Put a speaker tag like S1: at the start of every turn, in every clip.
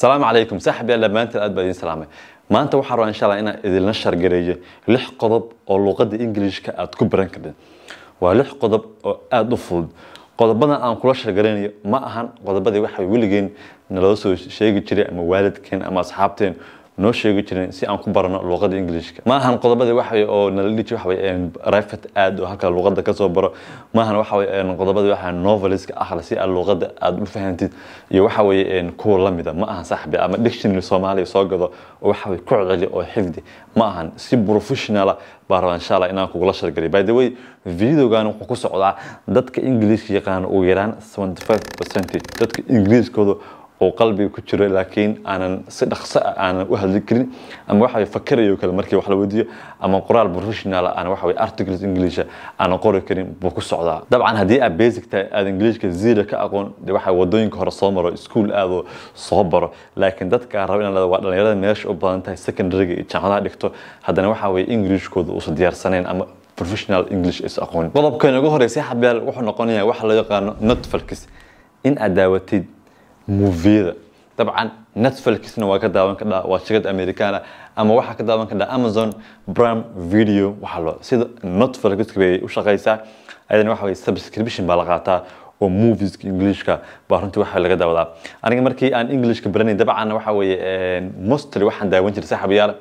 S1: asalaamu calaykum saaxib yaalla maanta aad baa idiin salaamay maanta waxaan rabaa insha allah inaan idinla shargareeyo lix qodob oo luuqadda ingilishka aad ku baran kartid waa lix qodob oo aada u fudud qodobadan aan kula shargaraynayo ma ahan qodobadii waxay weligeen naloo soo sheegi jiray ama waalidkeen ama asxaabteen noo sheegi jireen si aan ku barano luqada ingilishka maahan qodobada waxay oo naladhiji waxay private aad oo halka luqada ka soo baro maahan waxay qodobada waxa noveliska akhri si aad luqada aad u fahantid iyo waxa weeye kuwa la mida ah, ma ahan saxbi ama dictionary soomaaliya soo gado oo waxa ku celi oo xifdi ma ahan si professional ah baa rabaa insha allah inaan kugula shargaliyo by the way videogan wuxuu ku socdaa dadka ingiliishka yaqaan ugu yaraan 75 percentage dadka ingiliishkooda oo qalbiga ku jiro laakiin aanan si dhaqso ah aanan u hadli karin ama waxa fakarayo kale markii wax la weydiiyo ama qoraal professional aan ah, waxa way articles english aanan qori karin buu ku socdaa dabcan haddii aad basic tahay aad englishka zero ka aqoon dee waxa wadooyinka hore soo maro school aado soo baro laakiin dadka raba inaan waa dhalinyarada meesha u badan tahay secondaryga iyo jaamacadaha dhigto haddana waxa way englishkooda uusan diyaarsanayn ama professional english is aqoon qodobka inagu horeysa xabyaal wuxuu noqonayaa waxa loo yaqaano not in aad daawatid moviyada dabcan netflixna waa ka daawan kadhaa waa shirkad americana ama waxaa ka daawan kadhaa amazon prime video waxaa loo sida netflix bay u shaqaysaa ayadana waxa subscription baa la qaataa oo movieska englishka baa runtii waxa laga daawadaa aniga markii aan englishka baranay dabcan waxa weeye mostly waxaan daawan jiray saaxiibayaal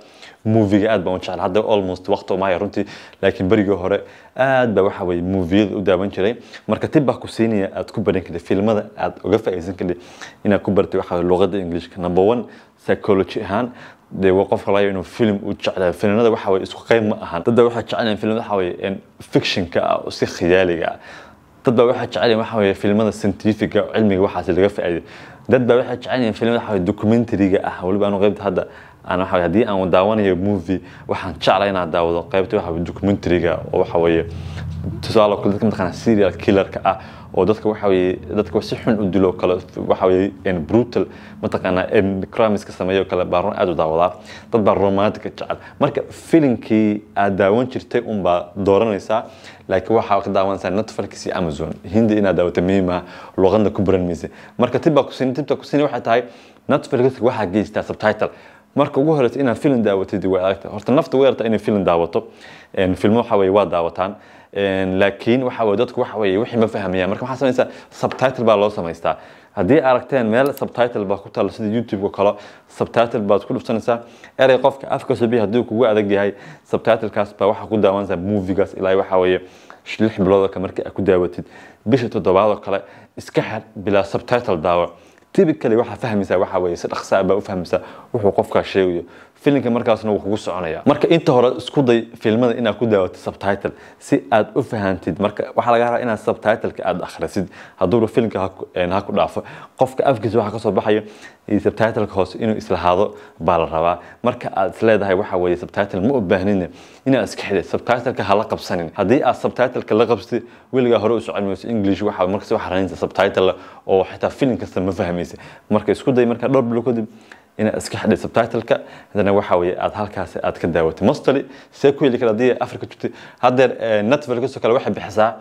S1: moviga aad baan u jecel hadda almost waqti uma haya runtii laakiin berigii hore aad baa waxa weeye moviyada u daawan jiray marka tib baa ku siinaya aad ku baran kartay filmada aad uga faa'iidaysan kartay inaad ku bartay waxa luqadda englishka number one psychology ahaan dee waa qof kalaayo inuu film u jeclaa filmada waxa weye isku qayb ma ahan dadda waxaa jecelayan film waxa weeye fictionka ah si khiyaaliga ah dad baa waxaa jecelayan waxa weeye filmada scientifiga cilmiga waxaas laga faa'iiday dad baa waxaa jecelayan filmada waxa weeye documentaryga ah waliba anu qaybta hadda haddii aan daawanayo movie waxaan jeclay inaan daawado qaybta waxa documentary-ga oo waxa weeye tusaale kale dadka mataqaana serial killerka ah oo dadka waxa weeye dadka si xun u dilo kale waxa weeye brutal mataqaana crimes ka sameeyo kale baa run aad u daawadaa dad baa romantic jecel marka filimkii aad daawan jirtay un dooranaysaa laakiin waxaa ka daawanaysaa netflix iyo amazon hindi inaad daawato miima luqadna ku baran maysa marka tibaa kusin tibta kusin waxay tahay netflix waxaa geystaa subtitle marka ugu horeysa inaad filin daawatid way adagta horta nafta u yarta inay filin daawato filmo waxa weye waa daawataan laakiin waxa weye dadku waxa weye wixii ma fahmayaan marka maxaa samaysaa subtitle baa loo samaystaa haddii aragteen meel subtitle baa ku taalla sida youtube oo kale subtitle baad ku dhufsanaysaa erey qofka afka sobi haddii kugu adag yahay subtitlekaas baa waxaa ku daawanaysaa movigaas ilaa waxa weye lix bilood markii aad ku daawatid bisha toddobaad oo kale iska xir bilaa subtitle daawac tibically waxaa fahmaysaa waxaa weeye si dhaqsa baa u fahmaysaa wuxuu qofkaa sheegayo filimka markaasna wuu kugu soconaya marka inta hore isku day filmada inaad ku daawato subtitle si aad u fahantid marka waxaa laga rabaa inaad subtitleka aad akhrisid hadduuba filimka ha ku dhaafo qofka afkiisa waxa kasoo baxaya subtitleka hoose inuu islahaado baa la rabaa marka aad isleedahay waxa weeye subtitle ma u baahnina inaad iska subtitleka ha qabsanin haddii aad subtitleka la qabsatid weligaa hore u socon mayso english waxa markas waxaranaysa subtitle oo xitaa filim ma fahmaysa marka isku day marka dhowr bilo kadib inaad iska xidhay subtitleka haddana waxa weye aad halkaas aad ka daawatay mostly see ku heli kara haddii africa jubtay haddeer eh, netflixoo kale waxay bixisaa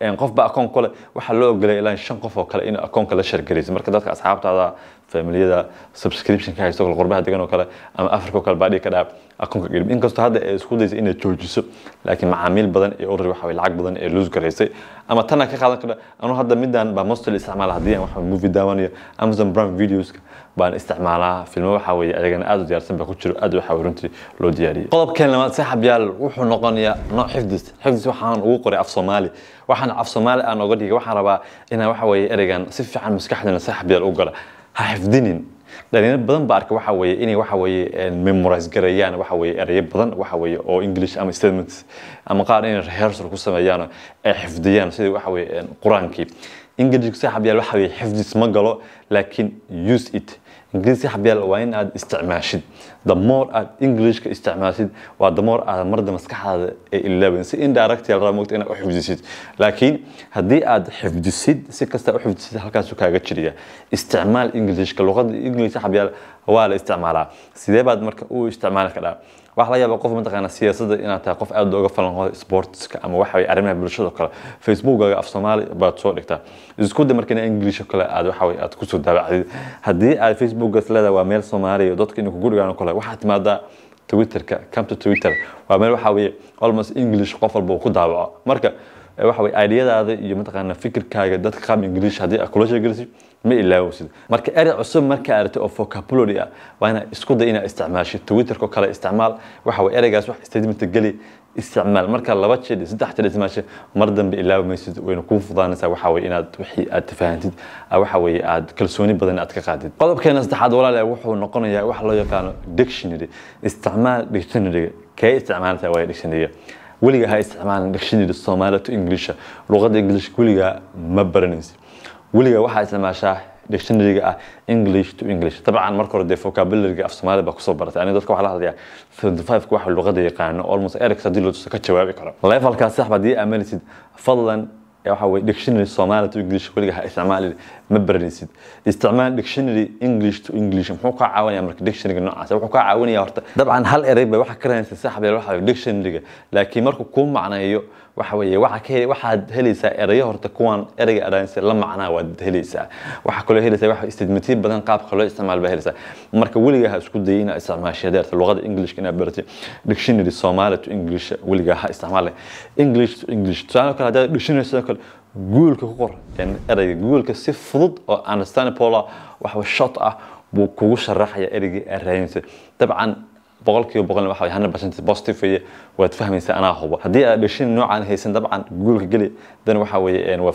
S1: eh, qofba akoon kule waxaa loo ogolaya ilaa shan qof oo kale inuu akoonka la shargariso marka dadka asxaabtaada familiyada subscriptionka haysto qurbaha degan oo kale ama africa o kale baadhii ka dhaab akoonka gelib inkastoo hadda ay isku daysa inay joojiso laakiin macaamiil badan iyo orri waxa lacag badan ee loos garaysay ama tana ka qaadan kara anuu hadda midaan baa mostly isticmaala haddii aan waxa movie daawanayo amazon prime videoska baan isticmaalaa filmo waxa weeye ayagana aad u diyaarsan baa ku jiro aad waxa weeye runtii loo diyaariyey qodobkan labaad saaxab wuxuu noqonayaa nooc xifdis xifdis waxaan ugu qoray af soomaali waxaan af soomaali aan oga dhigay waxaan rabaa inaan waxa weeye ereygan si fiican maskaxdana saaxab u gala ha xafdinin dhalinyaro badan ba arka waxa weye inay waxa weye memorize garayaan waxa weye erayo badan waxa weye oo english ama statement ama qaar inay rehearsal ku sameeyaan ay xifdiyaan sidii waxa weye quraankii ingiliishka si xabyaal waxa weye xifdis ma galo laakiin use it ingiliis xabyaal waa in isticmaashid the aad englishka isticmaashid waa the aad marda maskaxaada ee ilaabin si indirectl raa mogta inaad u xifdisid laakiin haddii aad xifdisid si kasta u xifdisid halkaasu kaaga jiriya isticmaal englishka luqada english xabyaal waa la isticmaalaa sidee baad marka u isticmaali kadhaa waxaa laga yaabaa qof mataqaana siyaasadda inaad tahay qof aad looga falan sportska ama waxa arrimaha bulshada kale facebookkaaga af soomaali baad soo dhigtaa isku day marka kale aad waxa aad kusoo daabacdid haddii aad facebookkaas leedahay waa meel soomaaliya dadka inay kugu dhigaan kale maqlay waxaa timaadaa twitterka comto twitter waa meel waxa weye almost english qof walba ku daawaco marka waxa weye ideyadaada iyo mataqaana fikirkaaga dadka qaab english haddii aad kula sheegelaysid ma ilaawowsid marka erey cusub markaa aragto oo vocabulary ah waa inaad isku day inaad isticmaashid twitterka kale isticmaal waxa weye ereygaas wax statement geli isticmaal marka laba jedh saddex jedh isticmaashe mar dambe ilaabamaysid wayna kuu fudaanaysaa waxaa weye inaad wixii aad tafahantid waxa weye aad kalsooni badan aad ka qaadid qodobkeena saddexaad walaale wuxuu noqonayaa wax loo yaqaano dictionary isticmaal dictionaryga kee isticmaalaysaa waaya dictionaryga weliga ha isticmaalin dictionary soomaali to englisha luqadda english weligaa ma baranaysid weligaa waxaa isticmaashaa dictionaryga ah english to english dabcan marka hore dee vocabularyga af soomaaliya baa kusoo baratay aniga dadka waxaa la hadlayaa seventy five-ka waxa luqada yaqaano almost erics haddii loo tuso ka jawaabi karo levelkaas sax baad ii aaminaysid fadlan waxa weye dictionary soomaali to english weliga ha isticmaali ma baranaysid isticmaal dictionary english to english muxuu kaa caawinaya marka dictionaryga noocaas wuxuu kaa caawinaya horta dabcan hal erey bay waxa ka rahanaysa sax beel waxa dictionaryga laakiin markuu kuu macneeyo waxa weeye waxaad helaysaa erayo horta kuwan ereyga adhaansa la macnaa waad helaysaa waxaa kaloo helaysaa wax istidmatiir badan qaabka loo isticmaal baa helaysaa marka weligaa ha isku dayay inaad isticmaashay adeerta luqada englishka inaad baratay dictionary soomaali to english weligaa ha isticmaale english to english tusaale kale haddaad dictionary sidoo kale googolka ku qor ereyga googolka si fudud oo understandable ah shot ah buu kugu sharaxaya ereygii aad raadinsa dabcan boqolkiiba boqolna waxa hundred percent positive weeye waad fahmaysaa anaa hubo haddii aad dhashin noocaan haysan dabcan guulka geli dan waxa weeye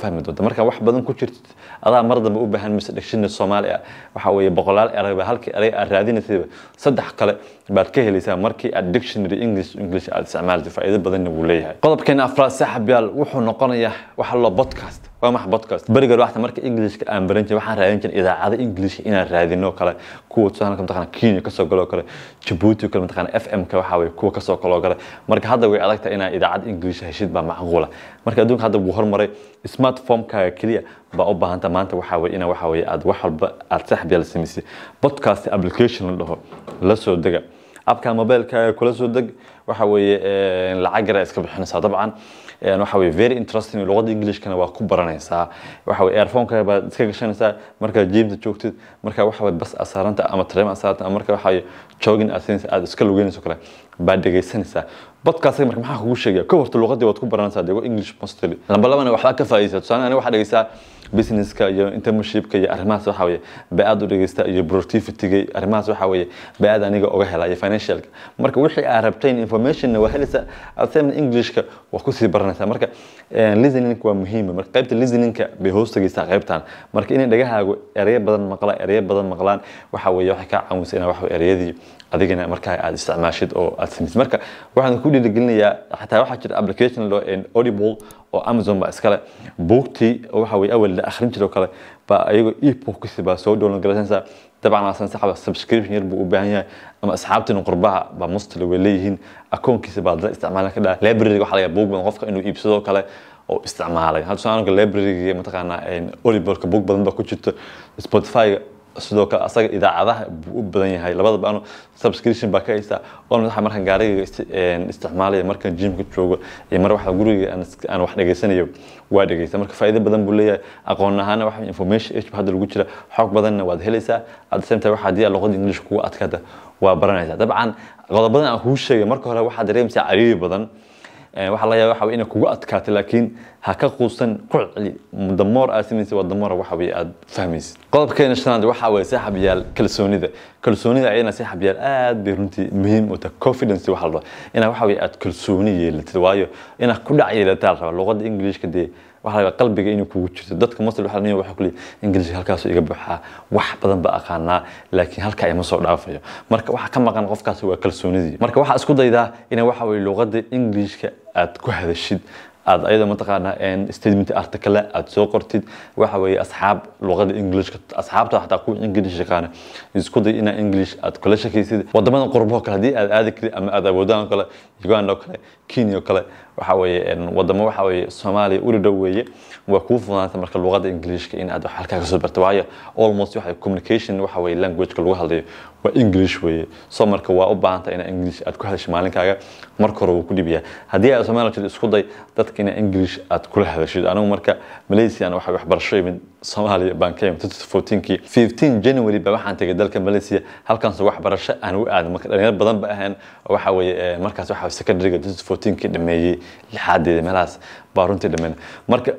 S1: waa baad ka helaysaa markii aad dictionary english english aad isticmaal faa'iido badanna wuu leeyahay qodobkan afraad saaxib wuxuu noqonayaa waxa loo podcast waa max podcast berigar waxta marka englishka aan baran jiray waxaan raadin jiray idaacada english inaan raadino kale kuwa tusaale mataqaana kenya kasoo galoo kale jabuuti kale mataqaana f m ka waxaa way kuwa kasoo kaloo gala marka hadda way adagtahay inaa idaacad english heshid baa macquula marka adduunka hadda wuu hormaray smartformkaaga keliya baa u baahanta maanta waxaa weye ina waxaa weye aad wax walba aad sax beel samaysay podcast application la dhaho la soo dega abka mobilekaaga kula soo deg waxa weeye eh, lacag yara iska bixinaysaa dabcan eh, waxa weye very interesting luqada englishkana waa ku baranaysaa waxa weye airphoneka baad iska gashanaysaa markaad jiimta joogtid marka waxa weye bas asaaranta ama tareem asaaranta ama marka waxa weye joogin asinaysa aad iska lugeynayso kale baad dhegaysanaysaa bodkaas marka maxaa kugu sheegaya ko horta luqadii waad ku baranaysaa dego english mostly lamba labana waxbaa ka faa'iidaysaa tusaale aniga waxaa dhegaysaa businesska iyo internshipka iyo arrimahaas waxa weeye baa-aad u dhegaysta iyo productivityga arrimahaas waxa weeye baa-aad aniga oga hela iyo financialka marka wixii aa rabtayn informationna waa helaysaa assignment englishka wax kusii baranaysaa marka eh, listening waa muhiim marka qaybta listeningka bay hoostagaysaa qaybtan marka inay dhagahaagu ereyo badan maqlaan ereyo badan maqlaan waxa weeye waxay kaa caawinaysa inaa waxa ereyadii adigana markaa aad isticmaashid oo aad samaysid marka waxaan ku dhiirigelinayaa xataa waxaa jira application loo eh, audible oo amazon baa iskale buugtii oo waxa weye awal la akhrin jiro kale baa ayago ebook kusii baa soo download galaysanaysaa dabcan asan saxaba subscription yar buu u baahan yahay ama asxaabtiin qurbaha baa mustali way leeyihiin akoonkiisa baa dana isticmaala ka dhaha library waxa laga buug badan qofka inuu iibsado kale oo isticmaalay hadda soo aanka library mataqaanaa oliverka buug badan baa ku jirto spotify sidoo kale asaga idaacadaha buu u badan yahay labadaba anu subscription baa ka haysta oon waxa markaan gaariga isticmaalaya markaan jimka joogo iyo mar waxa guriga aan wax dhegaysanayo waa dhegaysa marka faa'iido badan buu leeyahay aqoon ahaana waxa information age hadda lagu jira xog badanna waad helaysaa at the same time waxa haddii luqada english kugu adkaada waa baranaysaa dabcan qodobadan aan kuu sheegay marka hore waxaa dareemaysaa cariiri badan waxaa laga yaaba waxa kugu adkaatay laakiin ha ka quusan ku celi damoor aad samaysa waa damoora waxa aad fahmaysid qodobkeena shanaad waxa weye saaxib kalsoonida kalsoonida ayana saaxib aad bay runtii muhiim u tahay confidence waxa la rabaa inaa waxa aad kalsooni yeelatid waayo inaad ku dhac yeelataa la rabaa luqadda englishka dee qalbiga inuu kugu jirto dadka masal waxa leeyahay waxa iga buuxaa wax badan ba aqaanaa laakiin halka ima soo dhaafayo marka waxa ka maqan qofkaas waa kalsoonidii marka waxa isku daydaa inaa waxa weeye luqadda ingiriiska aad ku hadashid aad ayada mataqaana statement article aad soo qortid waxa weeye asxaab luqada englishka asxaabta xataa kuwa english yaqaana isku day inaa english aad kula shakaysid wadamadan qurbo kale haddii aad aadi kari ama aad awoodaan kale uganda kale kenya kale waxa weeye wadamo waxa weeye soomaaliya uri dhow weeye waa kuu fududaanta marka luqadda englishka in aad halkaa kasoo barto waayo almost waxa communication waxa weeye lagu hadlayo waa english weeye so marka waa u baahanta inaa english aad ku hadasho maalinkaaga marka hore wuu ku dhibiyaa haddii aad soomaaliya jirto isku day dadka inaa english aad kula hadashid anigu marka malaysia waxa waxbarasho imid soomaaliya baan ka imid 2014kii january ba waxaan tegay dalka malaysia halkaas waxbarasho aan u aaday marka dhalinyaro badan ba ahayn waxa markaas waxa secondary-ga dhameeyey lixaadeeda meelahaas baa runtii dhameen marka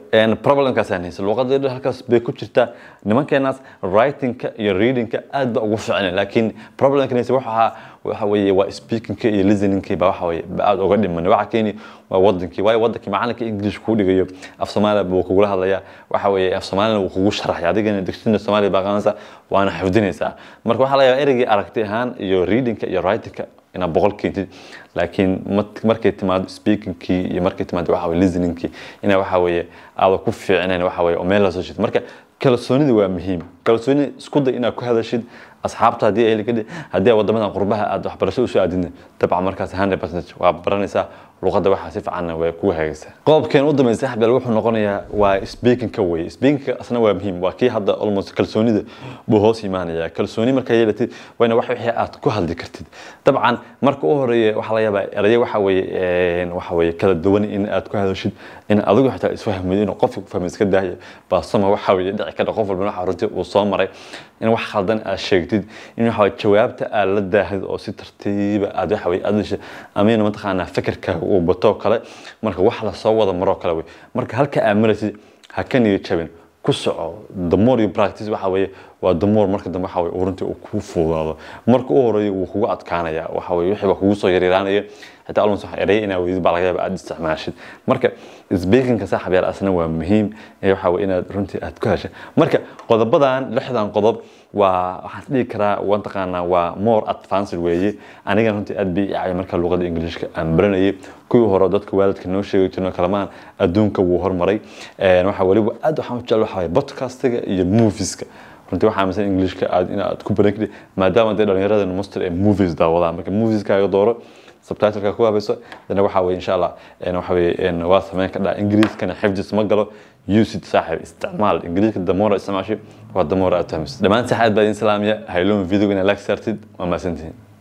S1: problemkaasaan haysa luqadeeda halkaas bay ku jirtaa nimankeenaas writingka iyo readingka aad baa ugu fiicnay laakiin problemkan haysa wuxuu ahaa waxa weeye waa speakingka iyo listeningkii baa waxa weeye aad uga dhimanay waxa keeni waa wadankii waayo wadankii macalinka english kuu dhigayo af soomaaliya buu kugula hadlayaa waxa weeye af soomaalina wuu kugu sharaxay adigana dugsinta soomaaliya baa qabanaysaa waana xifdinaysaa marka waxaa laga yaabaa ereygii aragti ahaan iyo readingka iyo writingka inaad boqolkiintid laakiin markay timaado speakingkii iyo markay timaado waxa weye listeningkii ina waxa weeye aada ku fiicinayn waxa weye oo meel la soo shid marka kalsoonida waa muhiim kalsooni isku day inaad ku hadashid asxaabta haddii ay qurbaha aad waxbarasho usoo aadina dabcan markaas waa baranaysaa luqadda waxaa si fiicanna way kugu hagaysaa qoobkeen u dambeysay axbel wuxuu noqonayaa waa speakingka weye speakingka asna waa muhiim waa kii hadda almost kalsoonida buu hoos imaanaya kalsooni markaa yeelatid wayna wax wixii aad ku hadli kartid dabcan marka u horeeya waxaa laga yaabaa erayo waxa weeye waxa weeye kala duwan in aad ku hadashid in adigu xitaa isfahmayo inuu qofka ku iska daayo baasama waxa weeye dhici kadha qof walbana waxa runtii uu soo maray in wax khaldan aad sheegtid kartid in waxa jawaabta aad la daahid oo si tartiiba ah aad waxa way aad disha ameena mataqaanaa fakarkaaga uu bato kale marka wax la soo wada maro kale way marka halka aad maraysid ha ka niyad jabin ku soco the more you practice waxa weeye waa damoor marka dambe waxa urintii uu kuu fuudaado marka u horeeyo wuu kugu adkaanaya waxa weye wixii baa kugu soo yaryaraanaya hataa almost waxaan eraya inaa weydid baa laga isticmaashid marka speakingka saaxab asna waa muhiim waxa weye inaad runtii aad ku hesha marka qodobadan lixdan qodob waa waxaan isdhigi karaa waa taqaanaa waa more advanced weeye aniga runtii aad bii icaabay marka luuqada ingiliishka aan baranayay kuwii hore dadka waalidka noo sheegi jirno kalamahan adduunka wuu hormaray waxa weliba aad waxaan u jecel waxa waye podcastiga iyo movieska runtii waxaa aaminsan englishka aad inaad ku baran kari maadaama dee dhalinyaradan muster ee movies daawadaan marka movieskaga dooro subtitleka ku habayso dana waxaa weye insha allah waxa weye waa sameyn ka dhaa ingiriiskana xifdis ma galo usage saaxib isticmaal ingiriiska damoora isticmaashi waa damoora aad fahmayso dhammaan saxaad baa idin salaamaya hayloon videoga inaa laag saartid waa mahadsantihiin